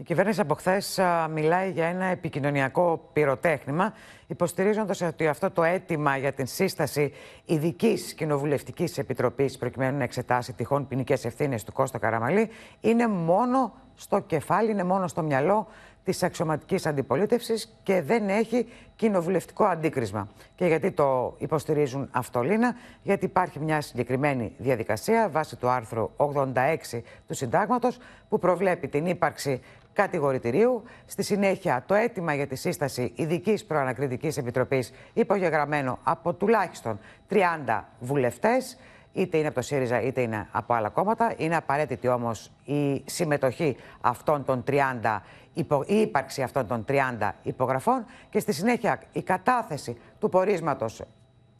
Η κυβέρνηση από χθες μιλάει για ένα επικοινωνιακό πυροτέχνημα, υποστηρίζοντας ότι αυτό το αίτημα για την σύσταση ειδικής κοινοβουλευτικής επιτροπής, προκειμένου να εξετάσει τυχόν ποινικές ευθύνες του Κώστα Καραμαλή, είναι μόνο στο κεφάλι, είναι μόνο στο μυαλό της αξιωματικής αντιπολίτευσης και δεν έχει κοινοβουλευτικό αντίκρισμα. Και γιατί το υποστηρίζουν αυτό, Λίνα, γιατί υπάρχει μια συγκεκριμένη διαδικασία βάσει του άρθρου 86 του Συντάγματος που προβλέπει την ύπαρξη κατηγορητηρίου. Στη συνέχεια, το αίτημα για τη σύσταση ειδικής προανακριτικής επιτροπής υπογεγραμμένο από τουλάχιστον 30 βουλευτές είτε είναι από το ΣΥΡΙΖΑ είτε είναι από άλλα κόμματα. Είναι απαραίτητη όμως η συμμετοχή αυτών των 30, η ύπαρξη αυτών των 30 υπογραφών και στη συνέχεια η κατάθεση του πορίσματος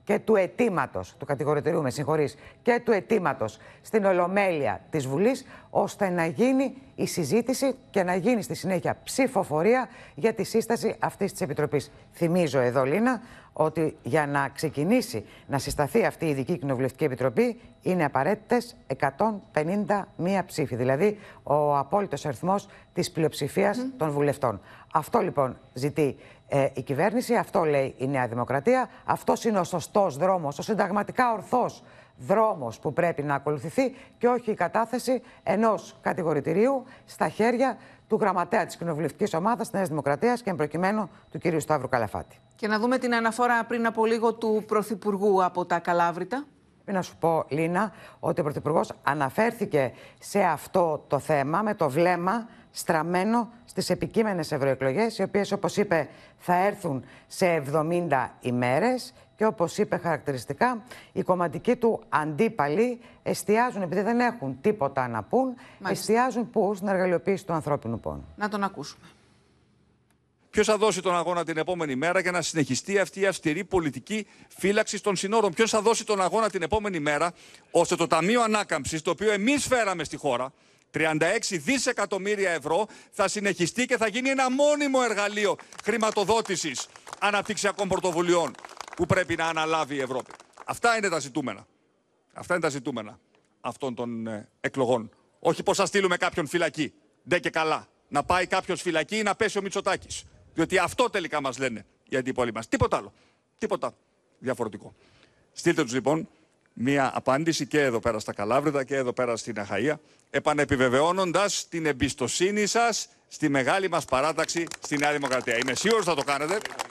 και του αιτήματος, του κατηγορητηρίου με συγχωρείς, και του αιτήματος στην Ολομέλεια της Βουλής, ώστε να γίνει η συζήτηση και να γίνει στη συνέχεια ψηφοφορία για τη σύσταση αυτής της Επιτροπής. Θυμίζω εδώ, Λίνα, ότι για να ξεκινήσει να συσταθεί αυτή η Ειδική Κοινοβουλευτική Επιτροπή είναι απαραίτητες 151 ψήφοι, δηλαδή ο απόλυτος αριθμός της πλειοψηφίας των βουλευτών. Αυτό λοιπόν ζητεί ε, η κυβέρνηση, αυτό λέει η Νέα Δημοκρατία, αυτός είναι ο σωστός δρόμος, ο συνταγματικά ορθός δρόμος που πρέπει να ακολουθηθεί και όχι η κατάθεση ενός κατηγορητηρίου στα χέρια του γραμματέα της κοινοβουλευτικής ομάδας της Νέας Δημοκρατίας και εμπροκειμένου του κ. Σταύρου Καλαφάτη. Και να δούμε την αναφορά πριν από λίγο του Πρωθυπουργού από τα Καλάβρητα. Πρέπει να σου πω, Λίνα, ότι ο Πρωθυπουργός αναφέρθηκε σε αυτό το θέμα με το βλέμμα στραμμένο στις επικείμενες ευρωεκλογές, οι οποίες, όπως είπε, θα έρθουν σε 70 ημέρες και όπως είπε χαρακτηριστικά, οι κομματικοί του αντίπαλοι εστιάζουν, επειδή δεν έχουν τίποτα να πούν, εστιάζουν πού στην εργαλειοποίηση του ανθρώπινου πόνου. Να τον ακούσουμε. Ποιος θα δώσει τον αγώνα την επόμενη μέρα για να συνεχιστεί αυτή η αυστηρή πολιτική φύλαξη των συνόρων. Ποιος θα δώσει τον αγώνα την επόμενη μέρα ώστε το Ταμείο Ανάκαμψης, το οποίο εμείς φέραμε στη χώρα, 36 δισεκατομμύρια ευρώ, θα συνεχιστεί και θα γίνει ένα μόνιμο εργαλείο χρηματοδότησης αναπτυξιακών πρωτοβουλειών που πρέπει να αναλάβει η Ευρώπη. Αυτά είναι τα ζητούμενα. Αυτά είναι τα ζητούμενα αυτών των ε, εκλογών. Όχι πως θα στείλουμε κάποιον φυλακή. Ντε και καλά. Να πάει κάποιος φυλακή ή να πέσει ο Μητσοτάκης. Διότι αυτό τελικά μας λένε οι αντίπολοι μας. Τίποτα άλλο. Τίποτα διαφορετικό. Στείλτε τους λοιπόν μία απάντηση και εδώ πέρα στα Καλάβρητα και εδώ πέρα στην Αχαία, επανεπιβεβαιώνοντας την εμπιστοσύνη σας στη μεγάλη μας παράταξη στη Νέα Δημοκρατία. Είμαι σίγουρος θα το κάνετε.